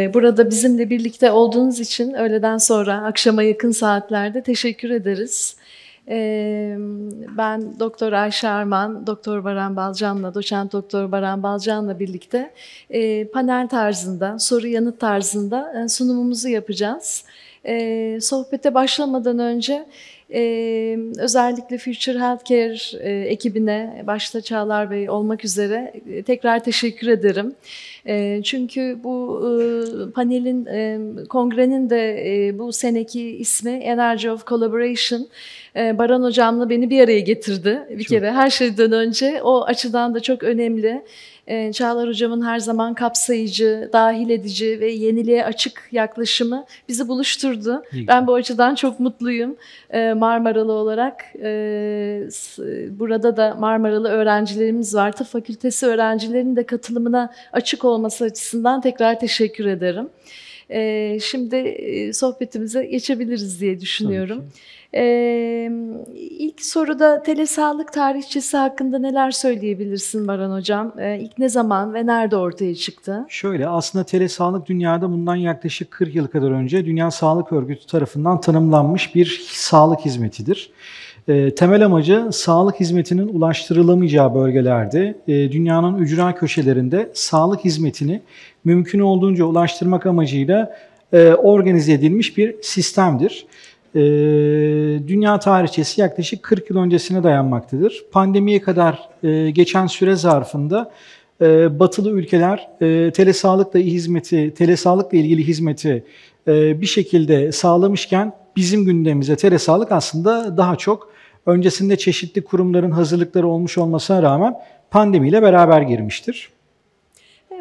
Ee, burada bizimle birlikte olduğunuz için öğleden sonra akşama yakın saatlerde teşekkür ederiz. Ee, ben Doktor Ayşe Arman, Doktor Baran Balcan'la, doçent Doktor Baran Balcan'la birlikte e, panel tarzında, soru yanıt tarzında e, sunumumuzu yapacağız. Ee, sohbete başlamadan önce ee, özellikle Future Healthcare ekibine, başta Çağlar Bey olmak üzere tekrar teşekkür ederim. E, çünkü bu e, panelin, e, kongrenin de e, bu seneki ismi Energy of Collaboration. E, Baran Hocam'la beni bir araya getirdi bir çok. kere her şeyden önce. O açıdan da çok önemli. Ee, Çağlar Hocam'ın her zaman kapsayıcı, dahil edici ve yeniliğe açık yaklaşımı bizi buluşturdu. İyi. Ben bu açıdan çok mutluyum e, Marmaralı olarak. E, burada da Marmaralı öğrencilerimiz var. Tıp Fakültesi öğrencilerinin de katılımına açık olması açısından tekrar teşekkür ederim. E, şimdi sohbetimize geçebiliriz diye düşünüyorum. Ee, ilk soruda telesağlık tarihçesi hakkında neler söyleyebilirsin Baran Hocam? Ee, ilk ne zaman ve nerede ortaya çıktı? Şöyle aslında telesağlık dünyada bundan yaklaşık 40 yıl kadar önce Dünya Sağlık Örgütü tarafından tanımlanmış bir sağlık hizmetidir. Ee, temel amacı sağlık hizmetinin ulaştırılamayacağı bölgelerde ee, dünyanın ücra köşelerinde sağlık hizmetini mümkün olduğunca ulaştırmak amacıyla e, organize edilmiş bir sistemdir. Ee, dünya tarihçesi yaklaşık 40 yıl öncesine dayanmaktadır. Pandemiye kadar e, geçen süre zarfında e, batılı ülkeler telesağlıkla hizmeti, telesağlıkla ilgili hizmeti bir şekilde sağlamışken bizim gündemimize telesağlık aslında daha çok öncesinde çeşitli kurumların hazırlıkları olmuş olmasına rağmen pandemiyle beraber girmiştir.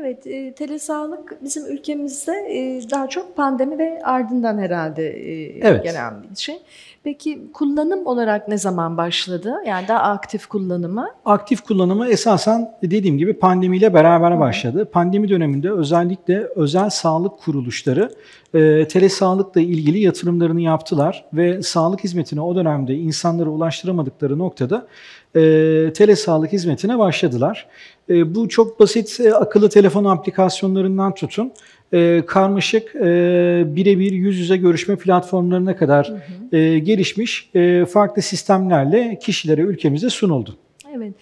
Evet, e, telesağlık bizim ülkemizde e, daha çok pandemi ve ardından herhalde e, evet. gelen bir şey. Peki kullanım olarak ne zaman başladı? Yani daha aktif kullanımı? Aktif kullanımı esasen dediğim gibi pandemiyle beraber Hı. başladı. Pandemi döneminde özellikle özel sağlık kuruluşları e, telesağlıkla ilgili yatırımlarını yaptılar ve sağlık hizmetini o dönemde insanlara ulaştıramadıkları noktada e, telesağlık hizmetine başladılar. E, bu çok basit e, akıllı telefon aplikasyonlarından tutun. E, karmaşık e, birebir yüz yüze görüşme platformlarına kadar hı hı. E, gelişmiş e, farklı sistemlerle kişilere ülkemize sunuldu. Evet,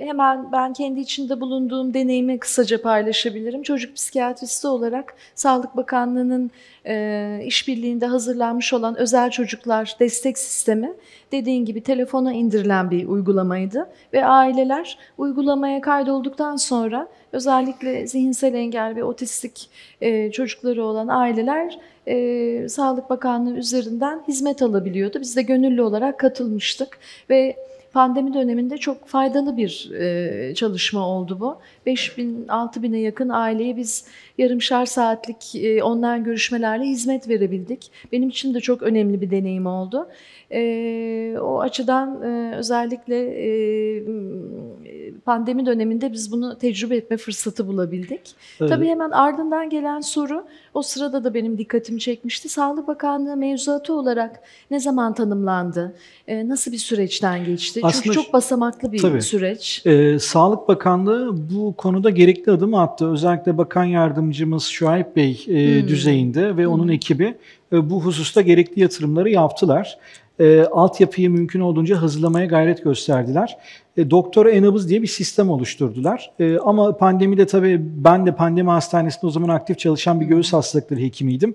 hemen ben kendi içinde bulunduğum deneyimi kısaca paylaşabilirim. Çocuk psikiyatristi olarak Sağlık Bakanlığı'nın e, işbirliğinde hazırlanmış olan özel çocuklar destek sistemi dediğin gibi telefona indirilen bir uygulamaydı ve aileler uygulamaya kaydolduktan sonra özellikle zihinsel engel ve otistik e, çocukları olan aileler e, Sağlık Bakanlığı üzerinden hizmet alabiliyordu. Biz de gönüllü olarak katılmıştık ve Pandemi döneminde çok faydalı bir e, çalışma oldu bu. 5 bin, 6 bine yakın aileye biz yarımşar saatlik e, online görüşmelerle hizmet verebildik. Benim için de çok önemli bir deneyim oldu. E, o açıdan e, özellikle e, pandemi döneminde biz bunu tecrübe etme fırsatı bulabildik. Evet. Tabii hemen ardından gelen soru o sırada da benim dikkatimi çekmişti. Sağlık Bakanlığı mevzuatı olarak ne zaman tanımlandı? E, nasıl bir süreçten geçti? Aslında, Çünkü çok basamaklı bir tabii, süreç. E, Sağlık Bakanlığı bu konuda gerekli adımı attı. Özellikle Bakan Yardımcımız Şuayb Bey e, hmm. düzeyinde ve hmm. onun ekibi e, bu hususta gerekli yatırımları yaptılar e, altyapıyı mümkün olduğunca hızlamaya gayret gösterdiler. E, doktora enabız diye bir sistem oluşturdular. E, ama pandemide tabii ben de pandemi hastanesinde o zaman aktif çalışan bir göğüs hastalıkları hekimiydim.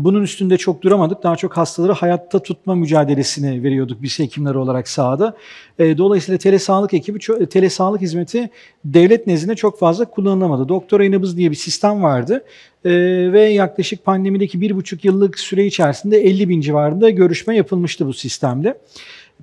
E, bunun üstünde çok duramadık. Daha çok hastaları hayatta tutma mücadelesini veriyorduk biz hekimler olarak sahada. E, dolayısıyla telesağlık ekibi, ço- e, telesağlık hizmeti devlet nezdinde çok fazla kullanılamadı. Doktor enabız diye bir sistem vardı. Ee, ve yaklaşık pandemideki bir buçuk yıllık süre içerisinde 50 bin civarında görüşme yapılmıştı bu sistemde.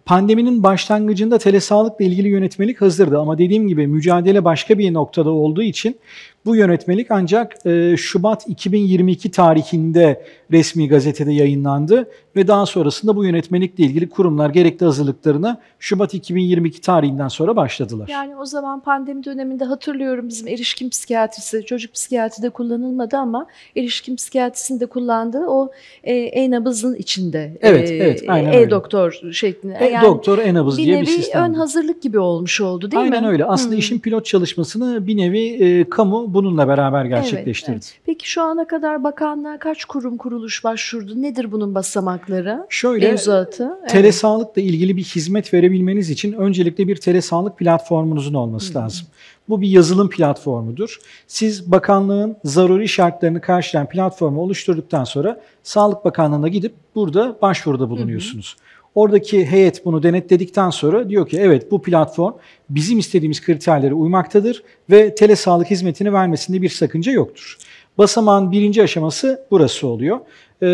Pandeminin başlangıcında telesağlıkla ilgili yönetmelik hazırdı ama dediğim gibi mücadele başka bir noktada olduğu için bu yönetmelik ancak e, Şubat 2022 tarihinde resmi gazetede yayınlandı ve daha sonrasında bu yönetmelikle ilgili kurumlar gerekli hazırlıklarını Şubat 2022 tarihinden sonra başladılar. Yani o zaman pandemi döneminde hatırlıyorum bizim erişkin psikiyatrisi, çocuk psikiyatride kullanılmadı ama erişkin psikiyatrisinde kullandığı o e, e içinde. Evet, e, evet. E-doktor e E-doktor, yani doktor, e nabız diye bir sistem. Bir nevi ön hazırlık gibi olmuş oldu değil aynen mi? Aynen öyle. Aslında hmm. işin pilot çalışmasını bir nevi e, kamu bununla beraber gerçekleştirdik. Evet, evet. Peki şu ana kadar bakanlığa kaç kurum kuruluş başvurdu? Nedir bunun basamakları? Şöyle, mevzuatı? Evet. ilgili bir hizmet verebilmeniz için öncelikle bir telesağlık platformunuzun olması Hı. lazım. Bu bir yazılım platformudur. Siz bakanlığın zaruri şartlarını karşılayan platformu oluşturduktan sonra Sağlık Bakanlığı'na gidip burada başvuruda bulunuyorsunuz. Hı hı. Oradaki heyet bunu denetledikten sonra diyor ki evet bu platform bizim istediğimiz kriterlere uymaktadır ve tele sağlık hizmetini vermesinde bir sakınca yoktur. Basamağın birinci aşaması burası oluyor. Ee,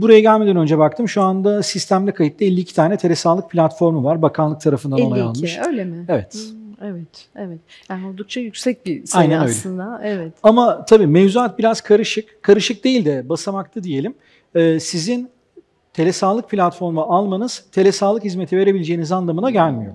buraya gelmeden önce baktım. Şu anda sistemde kayıtlı 52 tane tele sağlık platformu var. Bakanlık tarafından 52, onay almış. 52 öyle mi? Evet. Hmm. Evet, evet. Yani oldukça yüksek bir sayı aslında. Evet. Ama tabii mevzuat biraz karışık. Karışık değil de basamaklı diyelim. Ee, sizin telesağlık platformu almanız telesağlık hizmeti verebileceğiniz anlamına gelmiyor.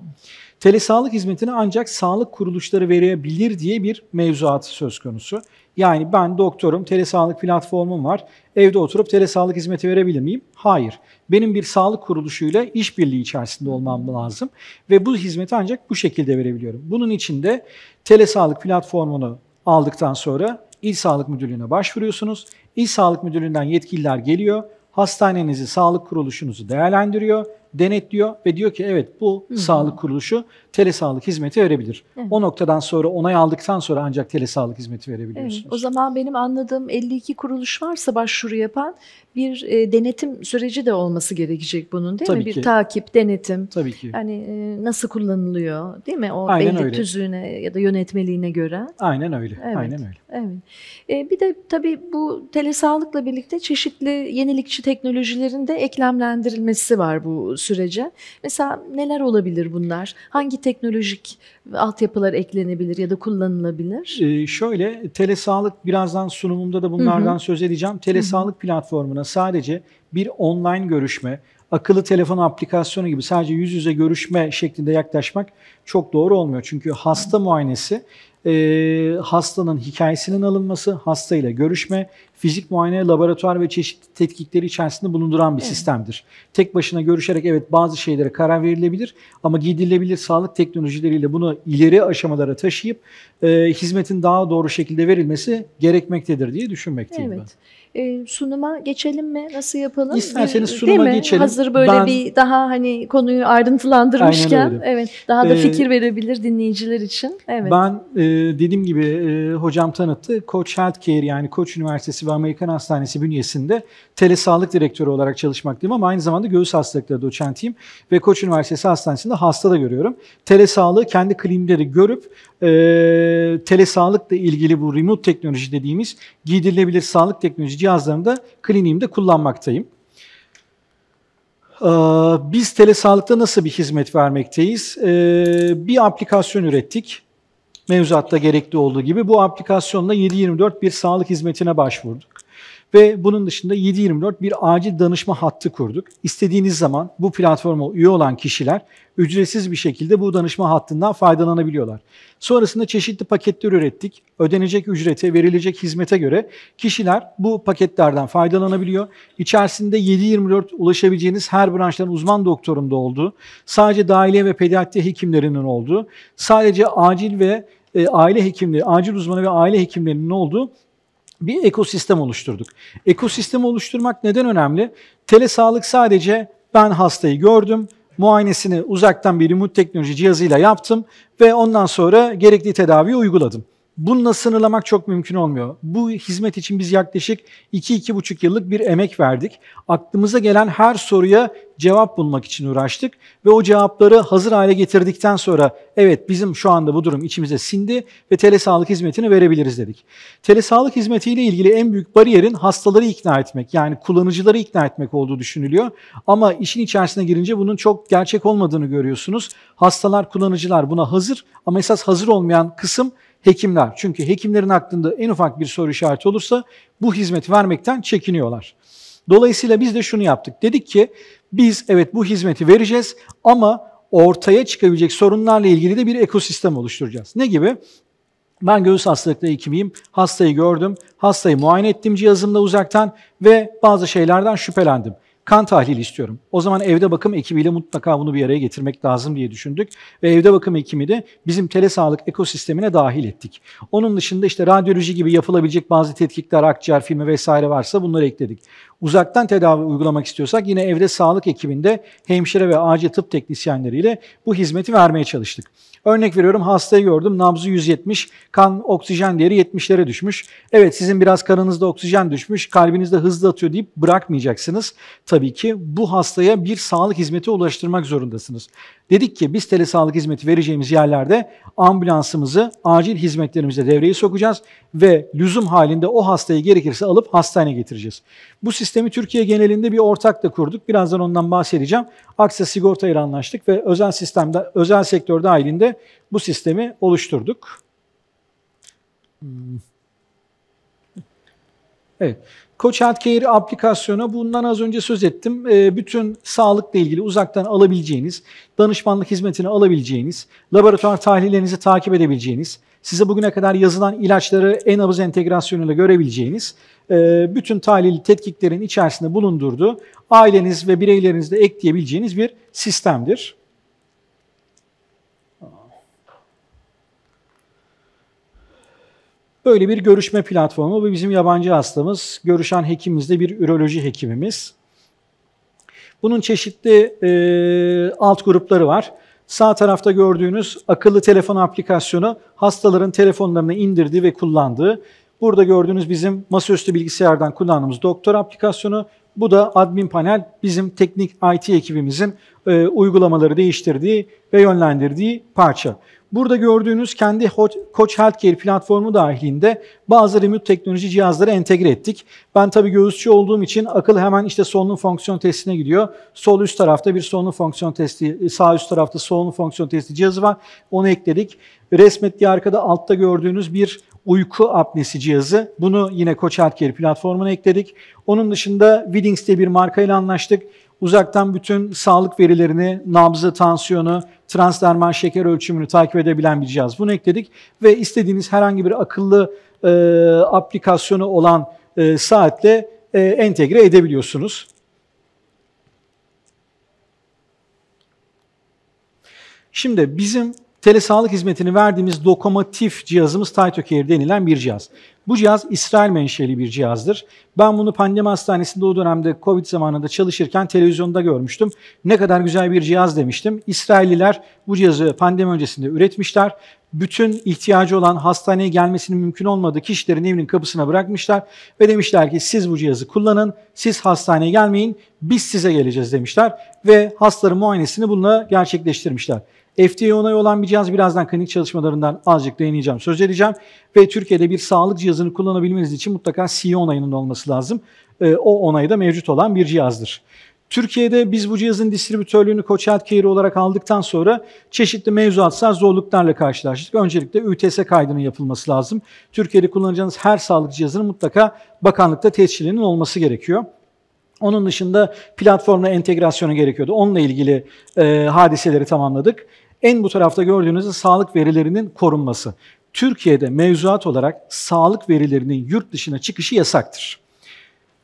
Telesağlık hizmetini ancak sağlık kuruluşları verebilir diye bir mevzuat söz konusu. Yani ben doktorum, telesağlık platformum var. Evde oturup telesağlık hizmeti verebilir miyim? Hayır. Benim bir sağlık kuruluşuyla işbirliği içerisinde olmam lazım ve bu hizmeti ancak bu şekilde verebiliyorum. Bunun için de telesağlık platformunu aldıktan sonra İl Sağlık Müdürlüğü'ne başvuruyorsunuz. İl Sağlık Müdürlüğü'nden yetkililer geliyor hastanenizi, sağlık kuruluşunuzu değerlendiriyor denetliyor ve diyor ki evet bu Hı-hı. sağlık kuruluşu telesağlık hizmeti verebilir. Evet. O noktadan sonra onay aldıktan sonra ancak telesağlık hizmeti verebiliyorsunuz. Evet. O zaman benim anladığım 52 kuruluş varsa başvuru yapan bir e, denetim süreci de olması gerekecek bunun değil Tabii mi? Ki. Bir takip, denetim. Tabii ki. Hani e, nasıl kullanılıyor değil mi? O Aynen belli öyle. tüzüğüne ya da yönetmeliğine göre. Aynen öyle. Evet. Aynen öyle. Evet. E, bir de tabii bu telesağlıkla birlikte çeşitli yenilikçi teknolojilerin de eklemlendirilmesi var bu sürece. Mesela neler olabilir bunlar? Hangi teknolojik altyapılar eklenebilir ya da kullanılabilir? Ee, şöyle telesağlık birazdan sunumumda da bunlardan Hı-hı. söz edeceğim. Telesağlık Hı-hı. platformuna sadece bir online görüşme, akıllı telefon aplikasyonu gibi sadece yüz yüze görüşme şeklinde yaklaşmak çok doğru olmuyor. Çünkü hasta muayenesi e, hastanın hikayesinin alınması, hastayla görüşme fizik muayene, laboratuvar ve çeşitli tetkikleri içerisinde bulunduran bir evet. sistemdir. Tek başına görüşerek evet bazı şeylere karar verilebilir ama giydirilebilir sağlık teknolojileriyle bunu ileri aşamalara taşıyıp e, hizmetin daha doğru şekilde verilmesi gerekmektedir diye düşünmekteyim evet. ben. E, sunuma geçelim mi? Nasıl yapalım? İsterseniz sunuma Değil mi? geçelim. Hazır böyle ben, bir daha hani konuyu ayrıntılandırmışken evet daha da ee, fikir verebilir dinleyiciler için. Evet. Ben e, dediğim gibi e, hocam tanıttı. Koç Healthcare yani Koç Üniversitesi ve Amerikan Hastanesi bünyesinde telesağlık direktörü olarak çalışmaktayım ama aynı zamanda göğüs hastalıkları doçentiyim ve Koç Üniversitesi Hastanesi'nde hasta da görüyorum. Telesağlığı kendi klinimleri görüp e, telesağlıkla ilgili bu remote teknoloji dediğimiz giydirilebilir sağlık teknoloji cihazlarını da kliniğimde kullanmaktayım. Biz telesağlıkta nasıl bir hizmet vermekteyiz? Bir aplikasyon ürettik mevzuatta gerekli olduğu gibi bu aplikasyonla 724 bir sağlık hizmetine başvurduk. Ve bunun dışında 724 bir acil danışma hattı kurduk. İstediğiniz zaman bu platforma üye olan kişiler ücretsiz bir şekilde bu danışma hattından faydalanabiliyorlar. Sonrasında çeşitli paketler ürettik. Ödenecek ücrete, verilecek hizmete göre kişiler bu paketlerden faydalanabiliyor. İçerisinde 7-24 ulaşabileceğiniz her branştan uzman da olduğu, sadece dahiliye ve pediatri hekimlerinin olduğu, sadece acil ve e, aile hekimleri, acil uzmanı ve aile hekimlerinin olduğu bir ekosistem oluşturduk. Ekosistem oluşturmak neden önemli? Telesağlık sadece ben hastayı gördüm, muayenesini uzaktan bir remote teknoloji cihazıyla yaptım ve ondan sonra gerekli tedaviyi uyguladım. Bununla sınırlamak çok mümkün olmuyor. Bu hizmet için biz yaklaşık 2-2,5 yıllık bir emek verdik. Aklımıza gelen her soruya cevap bulmak için uğraştık ve o cevapları hazır hale getirdikten sonra evet bizim şu anda bu durum içimize sindi ve telesağlık hizmetini verebiliriz dedik. Telesağlık hizmetiyle ilgili en büyük bariyerin hastaları ikna etmek yani kullanıcıları ikna etmek olduğu düşünülüyor. Ama işin içerisine girince bunun çok gerçek olmadığını görüyorsunuz. Hastalar, kullanıcılar buna hazır ama esas hazır olmayan kısım hekimler. Çünkü hekimlerin aklında en ufak bir soru işareti olursa bu hizmeti vermekten çekiniyorlar. Dolayısıyla biz de şunu yaptık. Dedik ki biz evet bu hizmeti vereceğiz ama ortaya çıkabilecek sorunlarla ilgili de bir ekosistem oluşturacağız. Ne gibi? Ben göğüs hastalıkları hekimiyim. Hastayı gördüm. Hastayı muayene ettim cihazımla uzaktan ve bazı şeylerden şüphelendim kan tahlili istiyorum. O zaman evde bakım ekibiyle mutlaka bunu bir araya getirmek lazım diye düşündük. Ve evde bakım ekimi de bizim telesağlık ekosistemine dahil ettik. Onun dışında işte radyoloji gibi yapılabilecek bazı tetkikler, akciğer filmi vesaire varsa bunları ekledik. Uzaktan tedavi uygulamak istiyorsak yine evde sağlık ekibinde hemşire ve acil tıp teknisyenleriyle bu hizmeti vermeye çalıştık. Örnek veriyorum hastayı gördüm nabzı 170, kan oksijen değeri 70'lere düşmüş. Evet sizin biraz kanınızda oksijen düşmüş, kalbinizde hızlı atıyor deyip bırakmayacaksınız. Tabii ki bu hastaya bir sağlık hizmeti ulaştırmak zorundasınız. Dedik ki biz telesağlık hizmeti vereceğimiz yerlerde ambulansımızı acil hizmetlerimize devreye sokacağız ve lüzum halinde o hastayı gerekirse alıp hastaneye getireceğiz. Bu sistemi Türkiye genelinde bir ortak da kurduk. Birazdan ondan bahsedeceğim. Aksa Sigorta ile anlaştık ve özel sistemde özel sektör dahilinde bu sistemi oluşturduk. Hmm. Evet. Koç Healthcare aplikasyonu bundan az önce söz ettim. Ee, bütün sağlıkla ilgili uzaktan alabileceğiniz, danışmanlık hizmetini alabileceğiniz, laboratuvar tahlillerinizi takip edebileceğiniz, size bugüne kadar yazılan ilaçları en nabız entegrasyonuyla görebileceğiniz, e, bütün tahlil tetkiklerin içerisinde bulundurduğu aileniz ve bireylerinizde ekleyebileceğiniz bir sistemdir. Böyle bir görüşme platformu ve bizim yabancı hastamız, görüşen hekimimiz de bir üroloji hekimimiz. Bunun çeşitli e, alt grupları var. Sağ tarafta gördüğünüz akıllı telefon aplikasyonu hastaların telefonlarını indirdiği ve kullandığı. Burada gördüğünüz bizim masaüstü bilgisayardan kullandığımız doktor aplikasyonu. Bu da admin panel bizim teknik IT ekibimizin e, uygulamaları değiştirdiği ve yönlendirdiği parça. Burada gördüğünüz kendi Koç Healthcare platformu dahilinde bazı remote teknoloji cihazları entegre ettik. Ben tabii göğüsçü olduğum için akıl hemen işte solunum fonksiyon testine gidiyor. Sol üst tarafta bir solunum fonksiyon testi, sağ üst tarafta solunum fonksiyon testi cihazı var. Onu ekledik. Resmettiği arkada altta gördüğünüz bir uyku apnesi cihazı. Bunu yine Koç Healthcare platformuna ekledik. Onun dışında Widdings diye bir markayla anlaştık. Uzaktan bütün sağlık verilerini, nabzı, tansiyonu, transdermal şeker ölçümünü takip edebilen bir cihaz. Bunu ekledik ve istediğiniz herhangi bir akıllı e, aplikasyonu olan e, saatle e, entegre edebiliyorsunuz. Şimdi bizim telesağlık hizmetini verdiğimiz dokomotif cihazımız TytoCare denilen bir cihaz. Bu cihaz İsrail menşeli bir cihazdır. Ben bunu pandemi hastanesinde o dönemde Covid zamanında çalışırken televizyonda görmüştüm. Ne kadar güzel bir cihaz demiştim. İsrailliler bu cihazı pandemi öncesinde üretmişler. Bütün ihtiyacı olan hastaneye gelmesinin mümkün olmadığı kişilerin evinin kapısına bırakmışlar ve demişler ki siz bu cihazı kullanın, siz hastaneye gelmeyin, biz size geleceğiz demişler ve hastaların muayenesini bununla gerçekleştirmişler. FDA onayı olan bir cihaz birazdan klinik çalışmalarından azıcık değineceğim, söz edeceğim. Ve Türkiye'de bir sağlık cihazını kullanabilmeniz için mutlaka CE onayının olması lazım. E, o onayı da mevcut olan bir cihazdır. Türkiye'de biz bu cihazın distribütörlüğünü Koç Healthcare olarak aldıktan sonra çeşitli mevzuatsal zorluklarla karşılaştık. Öncelikle ÜTS kaydının yapılması lazım. Türkiye'de kullanacağınız her sağlık cihazının mutlaka bakanlıkta tescilinin olması gerekiyor. Onun dışında platformla entegrasyonu gerekiyordu. Onunla ilgili e, hadiseleri tamamladık. En bu tarafta gördüğünüzde sağlık verilerinin korunması. Türkiye'de mevzuat olarak sağlık verilerinin yurt dışına çıkışı yasaktır.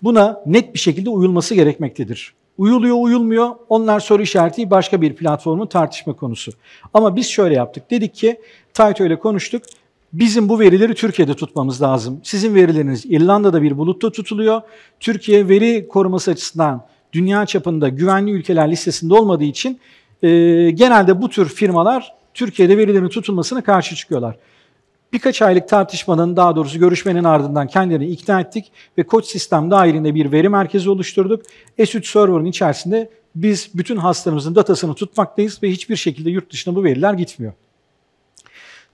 Buna net bir şekilde uyulması gerekmektedir. Uyuluyor uyulmuyor onlar soru işareti başka bir platformun tartışma konusu. Ama biz şöyle yaptık dedik ki Tayto ile konuştuk bizim bu verileri Türkiye'de tutmamız lazım. Sizin verileriniz İrlanda'da bir bulutta tutuluyor. Türkiye veri koruması açısından dünya çapında güvenli ülkeler listesinde olmadığı için e, genelde bu tür firmalar Türkiye'de verilerin tutulmasına karşı çıkıyorlar. Birkaç aylık tartışmanın, daha doğrusu görüşmenin ardından kendilerini ikna ettik ve koç sistem dahilinde bir veri merkezi oluşturduk. S3 Server'ın içerisinde biz bütün hastalarımızın datasını tutmaktayız ve hiçbir şekilde yurt dışına bu veriler gitmiyor.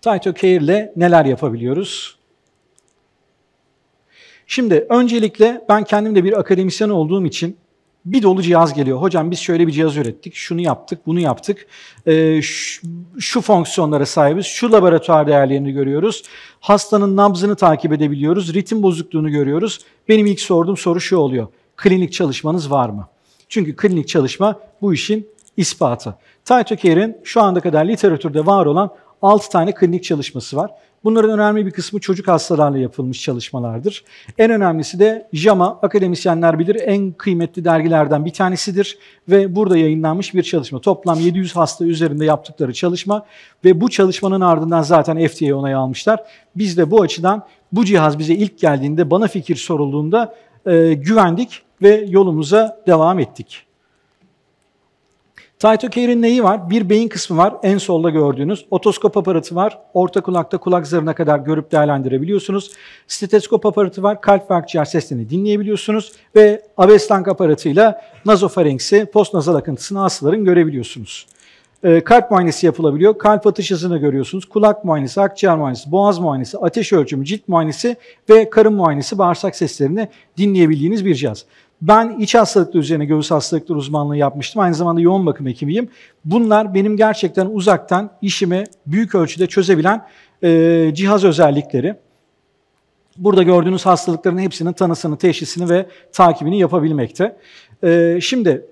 Taito Care ile neler yapabiliyoruz? Şimdi öncelikle ben kendim de bir akademisyen olduğum için bir dolu cihaz geliyor. Hocam biz şöyle bir cihaz ürettik, şunu yaptık, bunu yaptık, e, ee, şu, şu fonksiyonlara sahibiz, şu laboratuvar değerlerini görüyoruz, hastanın nabzını takip edebiliyoruz, ritim bozukluğunu görüyoruz. Benim ilk sorduğum soru şu oluyor, klinik çalışmanız var mı? Çünkü klinik çalışma bu işin ispatı. Taitocare'in şu anda kadar literatürde var olan 6 tane klinik çalışması var. Bunların önemli bir kısmı çocuk hastalarla yapılmış çalışmalardır. En önemlisi de JAMA, akademisyenler bilir en kıymetli dergilerden bir tanesidir ve burada yayınlanmış bir çalışma. Toplam 700 hasta üzerinde yaptıkları çalışma ve bu çalışmanın ardından zaten FDA onayı almışlar. Biz de bu açıdan bu cihaz bize ilk geldiğinde bana fikir sorulduğunda e, güvendik ve yolumuza devam ettik. Cytocare'in neyi var? Bir beyin kısmı var. En solda gördüğünüz. Otoskop aparatı var. Orta kulakta kulak zarına kadar görüp değerlendirebiliyorsunuz. Steteskop aparatı var. Kalp ve akciğer seslerini dinleyebiliyorsunuz. Ve Aveslang aparatıyla nazofarenksi, postnazal akıntısını hastaların görebiliyorsunuz. E, kalp muayenesi yapılabiliyor. Kalp atış hızını görüyorsunuz. Kulak muayenesi, akciğer muayenesi, boğaz muayenesi, ateş ölçümü, cilt muayenesi ve karın muayenesi bağırsak seslerini dinleyebildiğiniz bir cihaz. Ben iç hastalıkları üzerine göğüs hastalıkları uzmanlığı yapmıştım. Aynı zamanda yoğun bakım hekimiyim. Bunlar benim gerçekten uzaktan işimi büyük ölçüde çözebilen e, cihaz özellikleri. Burada gördüğünüz hastalıkların hepsinin tanısını, teşhisini ve takibini yapabilmekte. E, şimdi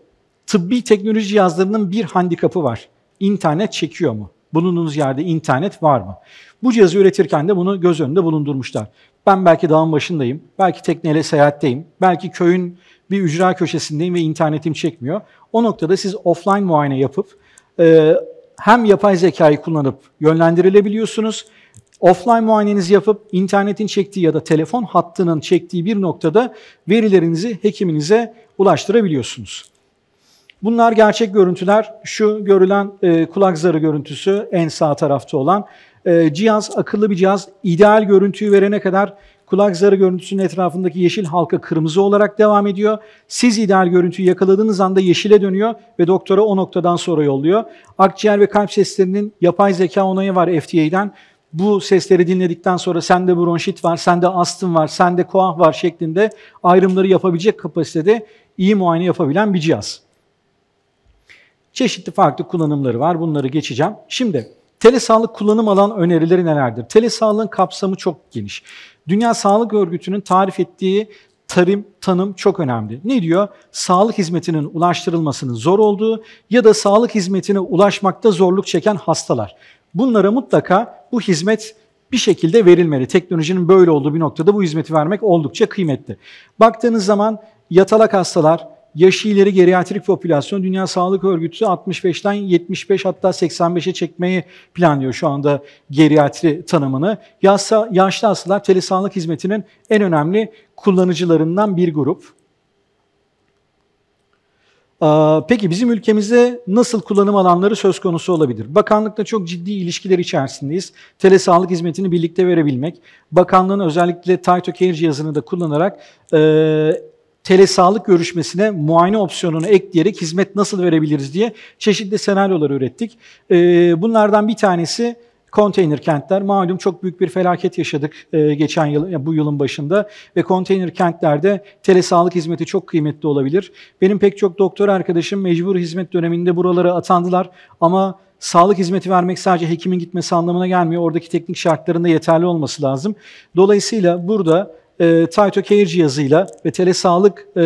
tıbbi teknoloji cihazlarının bir handikapı var. İnternet çekiyor mu? Bulunduğunuz yerde internet var mı? Bu cihazı üretirken de bunu göz önünde bulundurmuşlar. Ben belki dağın başındayım, belki tekneyle seyahatteyim, belki köyün bir ücra köşesindeyim ve internetim çekmiyor. O noktada siz offline muayene yapıp e, hem yapay zekayı kullanıp yönlendirilebiliyorsunuz. Offline muayenenizi yapıp internetin çektiği ya da telefon hattının çektiği bir noktada verilerinizi hekiminize ulaştırabiliyorsunuz. Bunlar gerçek görüntüler. Şu görülen e, kulak zarı görüntüsü en sağ tarafta olan. E, cihaz akıllı bir cihaz. İdeal görüntüyü verene kadar Kulak zarı görüntüsünün etrafındaki yeşil halka kırmızı olarak devam ediyor. Siz ideal görüntüyü yakaladığınız anda yeşile dönüyor ve doktora o noktadan sonra yolluyor. Akciğer ve kalp seslerinin yapay zeka onayı var FDA'den bu sesleri dinledikten sonra sende bronşit var, sende astım var, sende koah var şeklinde ayrımları yapabilecek kapasitede iyi muayene yapabilen bir cihaz. Çeşitli farklı kullanımları var. Bunları geçeceğim. Şimdi telesağlık kullanım alan önerileri nelerdir? Telesağlığın kapsamı çok geniş. Dünya Sağlık Örgütü'nün tarif ettiği tarım, tanım çok önemli. Ne diyor? Sağlık hizmetinin ulaştırılmasının zor olduğu ya da sağlık hizmetine ulaşmakta zorluk çeken hastalar. Bunlara mutlaka bu hizmet bir şekilde verilmeli. Teknolojinin böyle olduğu bir noktada bu hizmeti vermek oldukça kıymetli. Baktığınız zaman yatalak hastalar, Yaşı ileri geriatrik popülasyon Dünya Sağlık Örgütü 65'ten 75 hatta 85'e çekmeyi planlıyor şu anda geriatri tanımını. Yaşsa, yaşlı hastalar telesağlık hizmetinin en önemli kullanıcılarından bir grup. Peki bizim ülkemizde nasıl kullanım alanları söz konusu olabilir? Bakanlıkla çok ciddi ilişkiler içerisindeyiz. Telesağlık hizmetini birlikte verebilmek, bakanlığın özellikle Taito Care cihazını da kullanarak telesağlık görüşmesine muayene opsiyonunu ekleyerek hizmet nasıl verebiliriz diye çeşitli senaryolar ürettik. Ee, bunlardan bir tanesi konteyner kentler. Malum çok büyük bir felaket yaşadık e, geçen yıl, bu yılın başında ve konteyner kentlerde telesağlık hizmeti çok kıymetli olabilir. Benim pek çok doktor arkadaşım mecbur hizmet döneminde buralara atandılar ama sağlık hizmeti vermek sadece hekimin gitmesi anlamına gelmiyor. Oradaki teknik şartların da yeterli olması lazım. Dolayısıyla burada e, Taito Care cihazıyla ve telesağlık e,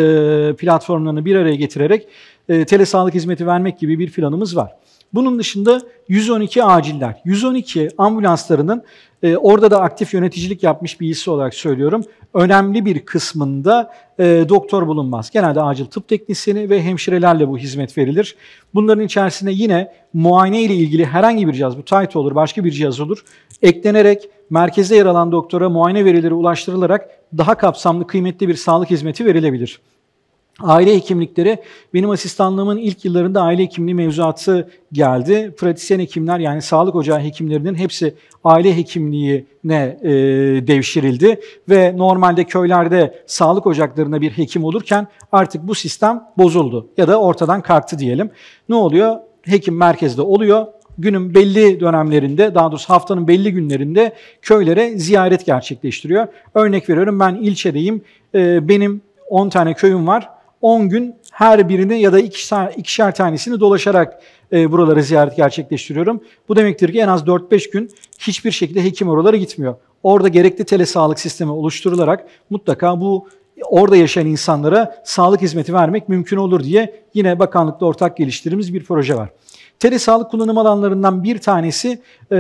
platformlarını bir araya getirerek e, telesağlık hizmeti vermek gibi bir planımız var. Bunun dışında 112 aciller, 112 ambulanslarının e, orada da aktif yöneticilik yapmış birisi olarak söylüyorum. Önemli bir kısmında e, doktor bulunmaz. Genelde acil tıp teknisyeni ve hemşirelerle bu hizmet verilir. Bunların içerisinde yine muayene ile ilgili herhangi bir cihaz, bu tight olur, başka bir cihaz olur, eklenerek merkezde yer alan doktora muayene verileri ulaştırılarak daha kapsamlı, kıymetli bir sağlık hizmeti verilebilir. Aile hekimlikleri benim asistanlığımın ilk yıllarında aile hekimliği mevzuatı geldi. Pratisyen hekimler yani sağlık ocağı hekimlerinin hepsi aile hekimliğine e, devşirildi ve normalde köylerde sağlık ocaklarında bir hekim olurken artık bu sistem bozuldu ya da ortadan kalktı diyelim. Ne oluyor? Hekim merkezde oluyor. Günün belli dönemlerinde, daha doğrusu haftanın belli günlerinde köylere ziyaret gerçekleştiriyor. Örnek veriyorum ben ilçedeyim. E, benim 10 tane köyüm var 10 gün her birini ya da ikişer, ikişer tanesini dolaşarak e, buraları ziyaret gerçekleştiriyorum. Bu demektir ki en az 4-5 gün hiçbir şekilde hekim oralara gitmiyor. Orada gerekli tele sağlık sistemi oluşturularak mutlaka bu orada yaşayan insanlara sağlık hizmeti vermek mümkün olur diye yine bakanlıkta ortak geliştirdiğimiz bir proje var. Telesağlık kullanım alanlarından bir tanesi e,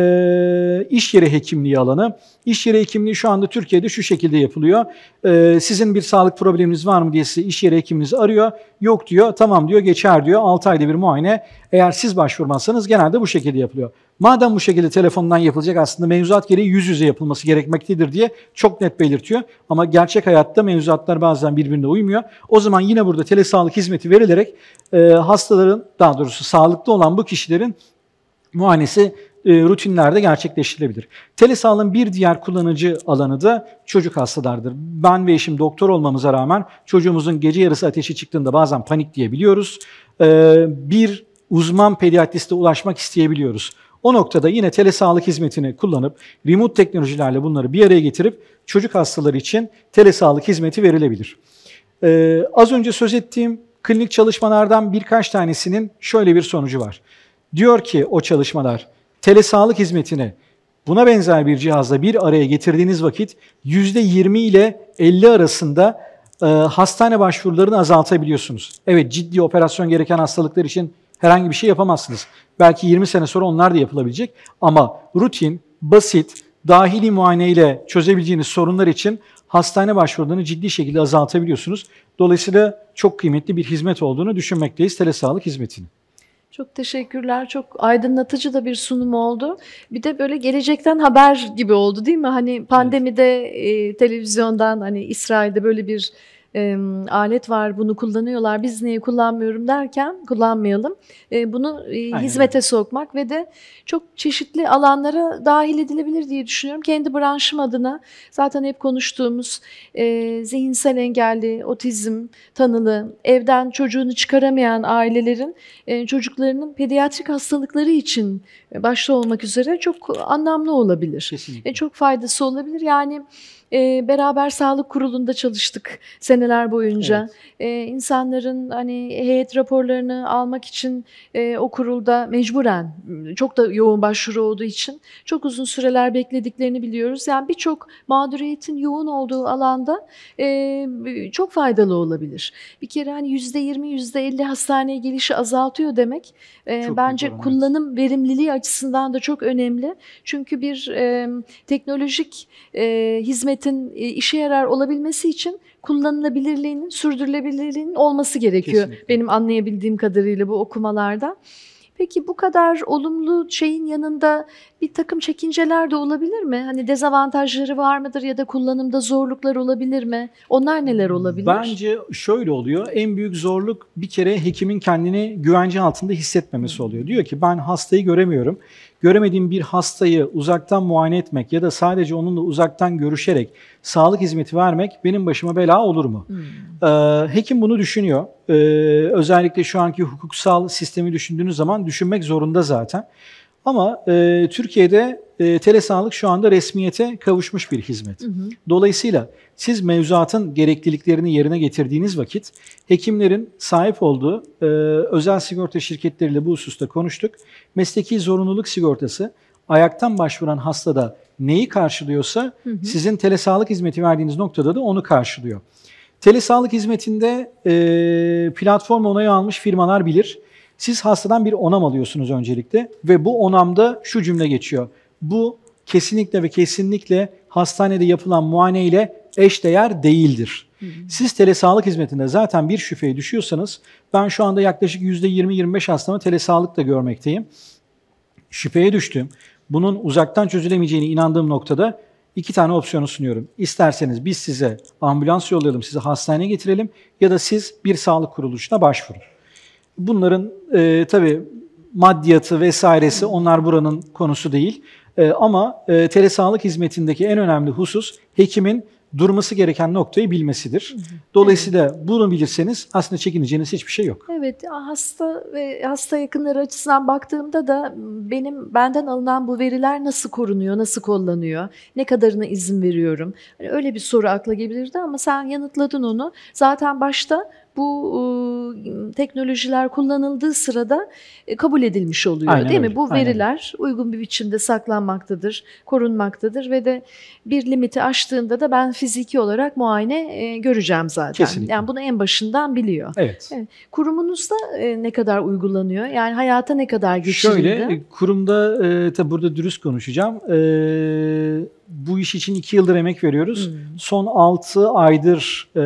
iş yeri hekimliği alanı. İş yeri hekimliği şu anda Türkiye'de şu şekilde yapılıyor. E, sizin bir sağlık probleminiz var mı diye size iş yeri hekiminiz arıyor. Yok diyor, tamam diyor, geçer diyor. 6 ayda bir muayene eğer siz başvurmazsanız genelde bu şekilde yapılıyor. Madem bu şekilde telefondan yapılacak aslında mevzuat gereği yüz yüze yapılması gerekmektedir diye çok net belirtiyor. Ama gerçek hayatta mevzuatlar bazen birbirine uymuyor. O zaman yine burada telesağlık hizmeti verilerek e, hastaların daha doğrusu sağlıklı olan bu kişilerin muayenesi e, rutinlerde gerçekleştirilebilir. Telesağlığın bir diğer kullanıcı alanı da çocuk hastalardır. Ben ve eşim doktor olmamıza rağmen çocuğumuzun gece yarısı ateşi çıktığında bazen panik diyebiliyoruz. E, bir uzman pediatriste ulaşmak isteyebiliyoruz. O noktada yine telesağlık hizmetini kullanıp remote teknolojilerle bunları bir araya getirip çocuk hastaları için telesağlık hizmeti verilebilir. Ee, az önce söz ettiğim klinik çalışmalardan birkaç tanesinin şöyle bir sonucu var. Diyor ki o çalışmalar telesağlık hizmetini buna benzer bir cihazla bir araya getirdiğiniz vakit %20 ile 50 arasında e, hastane başvurularını azaltabiliyorsunuz. Evet ciddi operasyon gereken hastalıklar için herhangi bir şey yapamazsınız. Belki 20 sene sonra onlar da yapılabilecek ama rutin, basit, dahili muayene ile çözebileceğiniz sorunlar için hastane başvurularını ciddi şekilde azaltabiliyorsunuz. Dolayısıyla çok kıymetli bir hizmet olduğunu düşünmekteyiz telesağlık hizmetini. Çok teşekkürler. Çok aydınlatıcı da bir sunum oldu. Bir de böyle gelecekten haber gibi oldu değil mi? Hani pandemide evet. e, televizyondan hani İsrail'de böyle bir e, alet var bunu kullanıyorlar biz niye kullanmıyorum derken kullanmayalım. E, bunu e, hizmete sokmak ve de çok çeşitli alanlara dahil edilebilir diye düşünüyorum. Kendi branşım adına zaten hep konuştuğumuz e, zihinsel engelli, otizm tanılı, evden çocuğunu çıkaramayan ailelerin e, çocuklarının pediatrik hastalıkları için başta olmak üzere çok anlamlı olabilir. Kesinlikle. E, çok faydası olabilir. Yani e, beraber sağlık kurulunda çalıştık seneler boyunca. Evet. E, insanların hani heyet raporlarını almak için e, o kurulda mecburen çok da yoğun başvuru olduğu için çok uzun süreler beklediklerini biliyoruz. Yani birçok mağduriyetin yoğun olduğu alanda e, çok faydalı olabilir. Bir kere hani yüzde yirmi, yüzde elli hastaneye gelişi azaltıyor demek e, bence kullanım verimliliği açısından da çok önemli. Çünkü bir e, teknolojik e, hizmet şirketin e, işe yarar olabilmesi için kullanılabilirliğinin, sürdürülebilirliğinin olması gerekiyor. Kesinlikle. Benim anlayabildiğim kadarıyla bu okumalarda. Peki bu kadar olumlu şeyin yanında bir takım çekinceler de olabilir mi? Hani dezavantajları var mıdır ya da kullanımda zorluklar olabilir mi? Onlar neler olabilir? Bence şöyle oluyor. En büyük zorluk bir kere hekimin kendini güvence altında hissetmemesi oluyor. Diyor ki ben hastayı göremiyorum göremediğim bir hastayı uzaktan muayene etmek ya da sadece onunla uzaktan görüşerek sağlık hizmeti vermek benim başıma bela olur mu? Hmm. Ee, hekim bunu düşünüyor. Ee, özellikle şu anki hukuksal sistemi düşündüğünüz zaman düşünmek zorunda zaten. Ama e, Türkiye'de e, telesağlık şu anda resmiyete kavuşmuş bir hizmet. Hı hı. Dolayısıyla siz mevzuatın gerekliliklerini yerine getirdiğiniz vakit hekimlerin sahip olduğu e, özel sigorta şirketleriyle bu hususta konuştuk. Mesleki zorunluluk sigortası ayaktan başvuran hastada neyi karşılıyorsa hı hı. sizin telesağlık hizmeti verdiğiniz noktada da onu karşılıyor. Telesağlık hizmetinde e, platform onayı almış firmalar bilir. Siz hastadan bir onam alıyorsunuz öncelikle ve bu onamda şu cümle geçiyor. Bu kesinlikle ve kesinlikle hastanede yapılan muayene ile eşdeğer değildir. Hı hı. Siz telesağlık hizmetinde zaten bir şüpheye düşüyorsanız ben şu anda yaklaşık %20-25 hastamı telesağlıkla görmekteyim. Şüpheye düştüm. Bunun uzaktan çözülemeyeceğine inandığım noktada iki tane opsiyonu sunuyorum. İsterseniz biz size ambulans yollayalım, sizi hastaneye getirelim ya da siz bir sağlık kuruluşuna başvurun. Bunların e, tabii maddiyatı vesairesi onlar buranın konusu değil. E, ama e, telesağlık hizmetindeki en önemli husus hekimin durması gereken noktayı bilmesidir. Dolayısıyla evet. bunu bilirseniz aslında çekineceğiniz hiçbir şey yok. Evet, hasta ve hasta yakınları açısından baktığımda da benim benden alınan bu veriler nasıl korunuyor, nasıl kollanıyor, ne kadarına izin veriyorum. Hani öyle bir soru akla gelirdi ama sen yanıtladın onu. Zaten başta bu e, teknolojiler kullanıldığı sırada e, kabul edilmiş oluyor aynen değil öyle, mi? Bu veriler aynen. uygun bir biçimde saklanmaktadır, korunmaktadır ve de bir limiti aştığında da ben fiziki olarak muayene e, göreceğim zaten. Kesinlikle. Yani bunu en başından biliyor. Evet. evet. Kurumunuzda e, ne kadar uygulanıyor? Yani hayata ne kadar geçirildi? Şöyle e, kurumda e, tabi burada dürüst konuşacağım. E, bu iş için iki yıldır emek veriyoruz. Hmm. Son altı aydır e,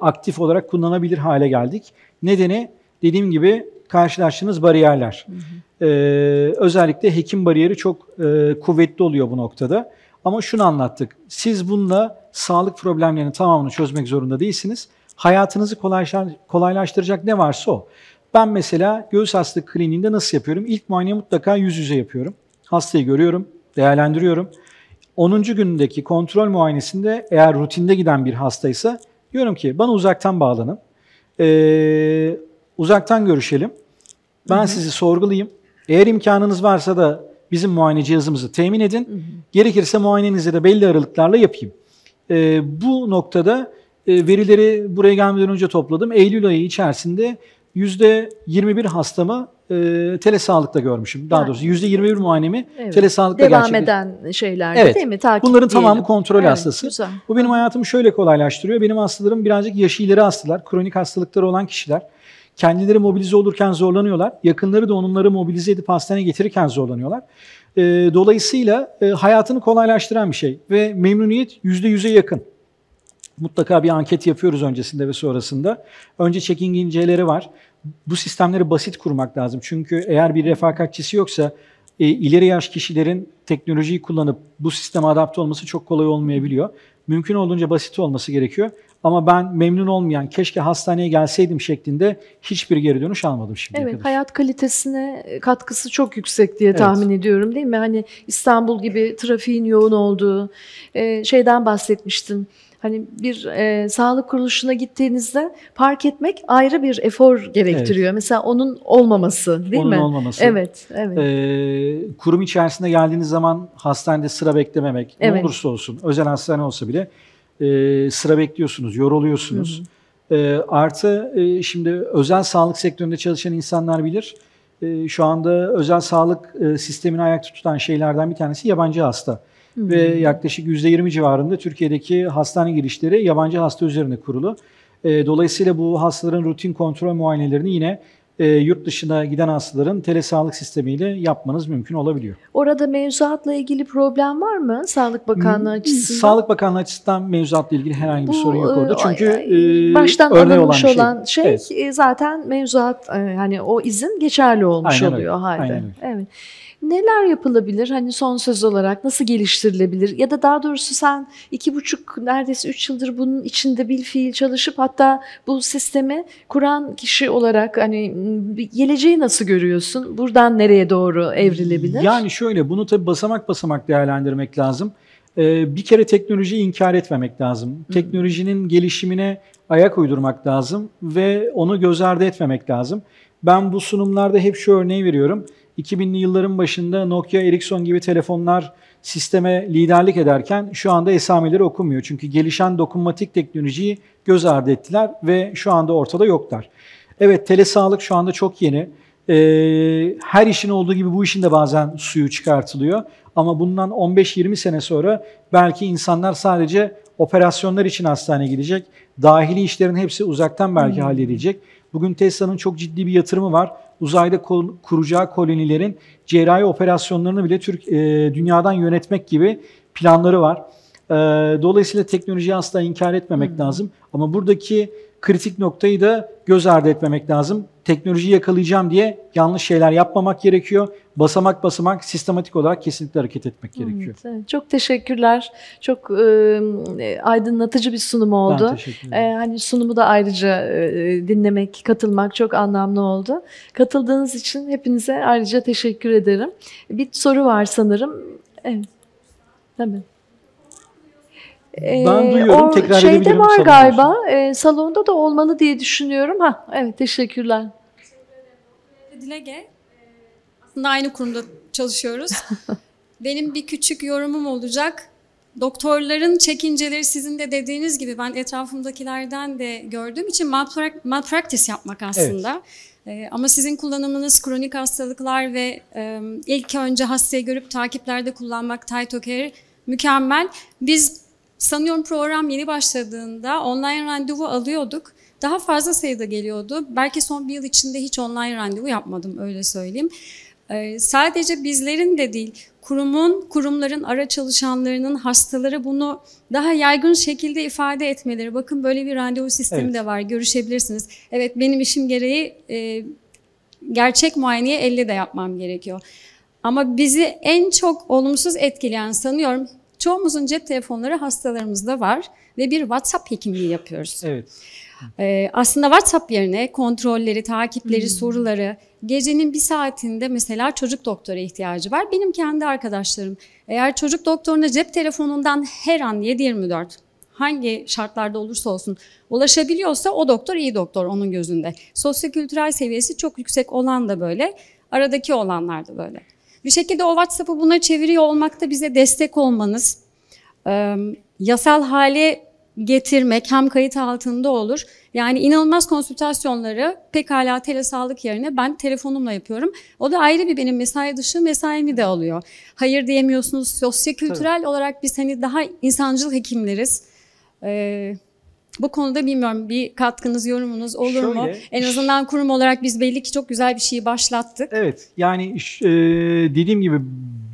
aktif olarak kullanabilir hale geldik. Nedeni dediğim gibi karşılaştığınız bariyerler. Hı hı. E, özellikle hekim bariyeri çok e, kuvvetli oluyor bu noktada. Ama şunu anlattık. Siz bununla sağlık problemlerinin tamamını çözmek zorunda değilsiniz. Hayatınızı kolaylaştıracak ne varsa o. Ben mesela göğüs hastalık kliniğinde nasıl yapıyorum? İlk muayeneyi mutlaka yüz yüze yapıyorum. Hastayı görüyorum, değerlendiriyorum. 10. gündeki kontrol muayenesinde eğer rutinde giden bir hastaysa diyorum ki bana uzaktan bağlanın. Ee, uzaktan görüşelim. Ben Hı-hı. sizi sorgulayayım. Eğer imkanınız varsa da bizim muayene cihazımızı temin edin. Hı-hı. Gerekirse muayenenizi de belli aralıklarla yapayım. Ee, bu noktada e, verileri buraya gelmeden önce topladım. Eylül ayı içerisinde %21 hastama e, telesağlıkta görmüşüm. Daha yani. doğrusu %21 muayenemi evet. telesağlıkta Devam gerçekten. Devam eden şeyler evet. değil mi? Takip Bunların diyelim. tamamı kontrol evet, hastası. Güzel. Bu benim hayatımı şöyle kolaylaştırıyor. Benim hastalarım birazcık yaşı ileri hastalar, kronik hastalıkları olan kişiler. Kendileri mobilize olurken zorlanıyorlar. Yakınları da onları mobilize edip hastaneye getirirken zorlanıyorlar. E, dolayısıyla e, hayatını kolaylaştıran bir şey ve memnuniyet %100'e yakın mutlaka bir anket yapıyoruz öncesinde ve sonrasında. Önce çekingenceleri var bu sistemleri basit kurmak lazım. Çünkü eğer bir refakatçisi yoksa e, ileri yaş kişilerin teknolojiyi kullanıp bu sisteme adapte olması çok kolay olmayabiliyor. Mümkün olduğunca basit olması gerekiyor. Ama ben memnun olmayan, keşke hastaneye gelseydim şeklinde hiçbir geri dönüş almadım şimdiye evet, kadar. Hayat kalitesine katkısı çok yüksek diye evet. tahmin ediyorum değil mi? Hani İstanbul gibi trafiğin yoğun olduğu e, şeyden bahsetmiştin Hani bir e, sağlık kuruluşuna gittiğinizde park etmek ayrı bir efor gerektiriyor. Evet. Mesela onun olmaması değil onun mi? Onun olmaması. Evet. evet. Ee, kurum içerisinde geldiğiniz zaman hastanede sıra beklememek evet. ne olursa olsun özel hastane olsa bile e, sıra bekliyorsunuz, yoruluyorsunuz. Hı hı. E, artı e, şimdi özel sağlık sektöründe çalışan insanlar bilir e, şu anda özel sağlık e, sistemini ayakta tutan şeylerden bir tanesi yabancı hasta. Ve hmm. yaklaşık %20 civarında Türkiye'deki hastane girişleri yabancı hasta üzerine kurulu. Ee, dolayısıyla bu hastaların rutin kontrol muayenelerini yine e, yurt dışına giden hastaların telesağlık sistemiyle yapmanız mümkün olabiliyor. Orada mevzuatla ilgili problem var mı Sağlık Bakanlığı hmm, açısından? Sağlık Bakanlığı açısından mevzuatla ilgili herhangi bir Bu, sorun yok e, orada. Çünkü e, baştan örneği olan şey, olan şey evet. zaten mevzuat yani o izin geçerli olmuş Aynen oluyor öyle. halde. Aynen öyle. Evet neler yapılabilir? Hani son söz olarak nasıl geliştirilebilir? Ya da daha doğrusu sen iki buçuk neredeyse üç yıldır bunun içinde bir fiil çalışıp hatta bu sistemi kuran kişi olarak hani geleceği nasıl görüyorsun? Buradan nereye doğru evrilebilir? Yani şöyle bunu tabii basamak basamak değerlendirmek lazım. Ee, bir kere teknolojiyi inkar etmemek lazım. Teknolojinin gelişimine ayak uydurmak lazım ve onu göz ardı etmemek lazım. Ben bu sunumlarda hep şu örneği veriyorum. 2000'li yılların başında Nokia, Ericsson gibi telefonlar sisteme liderlik ederken şu anda esameleri okunmuyor. Çünkü gelişen dokunmatik teknolojiyi göz ardı ettiler ve şu anda ortada yoklar. Evet telesağlık şu anda çok yeni. Ee, her işin olduğu gibi bu işin de bazen suyu çıkartılıyor. Ama bundan 15-20 sene sonra belki insanlar sadece Operasyonlar için hastane gidecek. Dahili işlerin hepsi uzaktan belki hmm. halledilecek. Bugün Tesla'nın çok ciddi bir yatırımı var. Uzayda kol, kuracağı kolonilerin cerrahi operasyonlarını bile Türk e, dünyadan yönetmek gibi planları var. E, dolayısıyla teknolojiyi asla inkar etmemek hmm. lazım. Ama buradaki kritik noktayı da göz ardı etmemek lazım. Teknoloji yakalayacağım diye yanlış şeyler yapmamak gerekiyor. Basamak basamak sistematik olarak kesinlikle hareket etmek gerekiyor. Evet, evet. Çok teşekkürler. Çok e, aydınlatıcı bir sunum oldu. Ben teşekkür ederim. E, hani sunumu da ayrıca e, dinlemek, katılmak çok anlamlı oldu. Katıldığınız için hepinize ayrıca teşekkür ederim. Bir soru var sanırım. Evet. Tabii. Ben duyuyorum, o tekrar şeyde var galiba, e, salonda da olmalı diye düşünüyorum. Ha, evet, teşekkürler. Dilege aslında aynı kurumda çalışıyoruz. Benim bir küçük yorumum olacak. Doktorların çekinceleri sizin de dediğiniz gibi ben etrafımdakilerden de gördüğüm için malpractice yapmak aslında. Evet. Ee, ama sizin kullanımınız kronik hastalıklar ve ilk önce hastayı görüp takiplerde kullanmak Taito Care mükemmel. Biz sanıyorum program yeni başladığında online randevu alıyorduk daha fazla sayıda geliyordu. Belki son bir yıl içinde hiç online randevu yapmadım öyle söyleyeyim. Ee, sadece bizlerin de değil, kurumun, kurumların ara çalışanlarının hastalara bunu daha yaygın şekilde ifade etmeleri. Bakın böyle bir randevu sistemi evet. de var, görüşebilirsiniz. Evet benim işim gereği e, gerçek muayeneyi elle de yapmam gerekiyor. Ama bizi en çok olumsuz etkileyen sanıyorum çoğumuzun cep telefonları hastalarımızda var ve bir WhatsApp hekimliği yapıyoruz. Evet. Ee, aslında WhatsApp yerine kontrolleri, takipleri, hmm. soruları gecenin bir saatinde mesela çocuk doktora ihtiyacı var. Benim kendi arkadaşlarım eğer çocuk doktoruna cep telefonundan her an 7-24 hangi şartlarda olursa olsun ulaşabiliyorsa o doktor iyi doktor onun gözünde. Sosyokültürel seviyesi çok yüksek olan da böyle, aradaki olanlar da böyle. Bir şekilde o WhatsApp'ı buna çeviriyor olmakta bize destek olmanız, yasal hale getirmek hem kayıt altında olur. Yani inanılmaz konsültasyonları pekala telesağlık yerine ben telefonumla yapıyorum. O da ayrı bir benim mesai dışı mesaimi de alıyor. Hayır diyemiyorsunuz. Sosyokültürel Tabii. olarak biz hani daha insancıl hekimleriz. Ee, bu konuda bilmiyorum bir katkınız, yorumunuz olur Şöyle, mu? En azından kurum olarak biz belli ki çok güzel bir şeyi başlattık. Evet yani e, dediğim gibi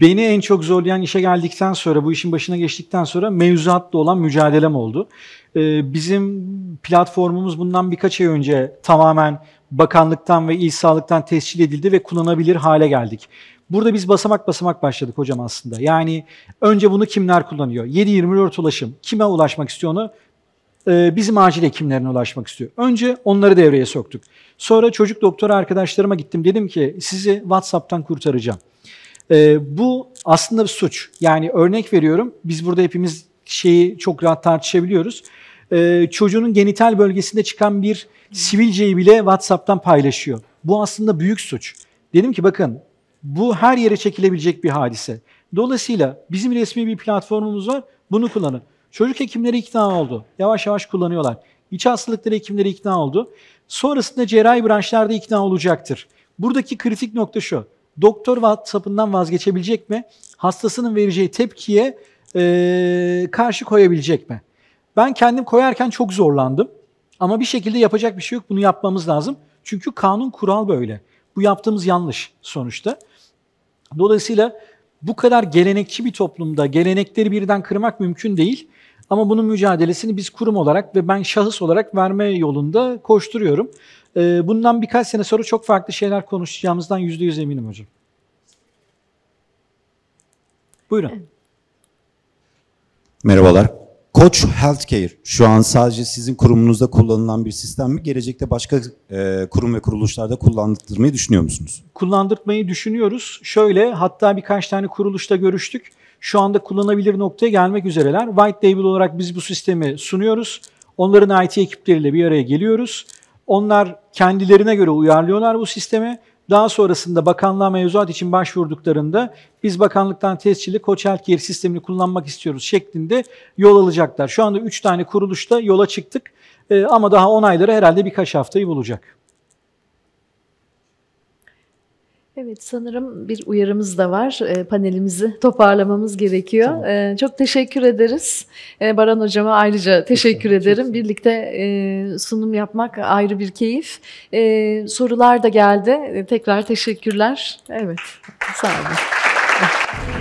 Beni en çok zorlayan işe geldikten sonra, bu işin başına geçtikten sonra mevzuatla olan mücadelem oldu. Ee, bizim platformumuz bundan birkaç ay önce tamamen bakanlıktan ve il sağlıktan tescil edildi ve kullanabilir hale geldik. Burada biz basamak basamak başladık hocam aslında. Yani önce bunu kimler kullanıyor? 7-24 ulaşım. Kime ulaşmak istiyor onu? Ee, bizim acil hekimlerine ulaşmak istiyor. Önce onları devreye soktuk. Sonra çocuk doktor arkadaşlarıma gittim. Dedim ki sizi WhatsApp'tan kurtaracağım. E, bu aslında bir suç. Yani örnek veriyorum biz burada hepimiz şeyi çok rahat tartışabiliyoruz. E, çocuğunun genital bölgesinde çıkan bir sivilceyi bile WhatsApp'tan paylaşıyor. Bu aslında büyük suç. Dedim ki bakın bu her yere çekilebilecek bir hadise. Dolayısıyla bizim resmi bir platformumuz var. Bunu kullanın. Çocuk hekimleri ikna oldu. Yavaş yavaş kullanıyorlar. İç hastalıkları hekimleri ikna oldu. Sonrasında cerrahi branşlarda ikna olacaktır. Buradaki kritik nokta şu doktor WhatsApp'ından vazgeçebilecek mi? Hastasının vereceği tepkiye e, karşı koyabilecek mi? Ben kendim koyarken çok zorlandım. Ama bir şekilde yapacak bir şey yok. Bunu yapmamız lazım. Çünkü kanun kural böyle. Bu yaptığımız yanlış sonuçta. Dolayısıyla bu kadar gelenekçi bir toplumda gelenekleri birden kırmak mümkün değil. Ama bunun mücadelesini biz kurum olarak ve ben şahıs olarak verme yolunda koşturuyorum. Ee, bundan birkaç sene sonra çok farklı şeyler konuşacağımızdan yüzde yüz eminim hocam. Buyurun. Evet. Merhabalar. Koç Healthcare şu an sadece sizin kurumunuzda kullanılan bir sistem mi? Gelecekte başka e, kurum ve kuruluşlarda kullandırmayı düşünüyor musunuz? Kullandırmayı düşünüyoruz. Şöyle hatta birkaç tane kuruluşta görüştük. Şu anda kullanabilir noktaya gelmek üzereler. White Label olarak biz bu sistemi sunuyoruz. Onların IT ekipleriyle bir araya geliyoruz. Onlar kendilerine göre uyarlıyorlar bu sistemi. Daha sonrasında bakanlığa mevzuat için başvurduklarında biz bakanlıktan tescilli koçerk yeri sistemini kullanmak istiyoruz şeklinde yol alacaklar. Şu anda 3 tane kuruluşta yola çıktık ee, ama daha onayları herhalde birkaç haftayı bulacak. Evet sanırım bir uyarımız da var. E, panelimizi toparlamamız gerekiyor. Tamam. E, çok teşekkür ederiz. E, Baran Hocama ayrıca teşekkür Lütfen, ederim. Birlikte e, sunum yapmak ayrı bir keyif. E, sorular da geldi. E, tekrar teşekkürler. Evet sağ olun.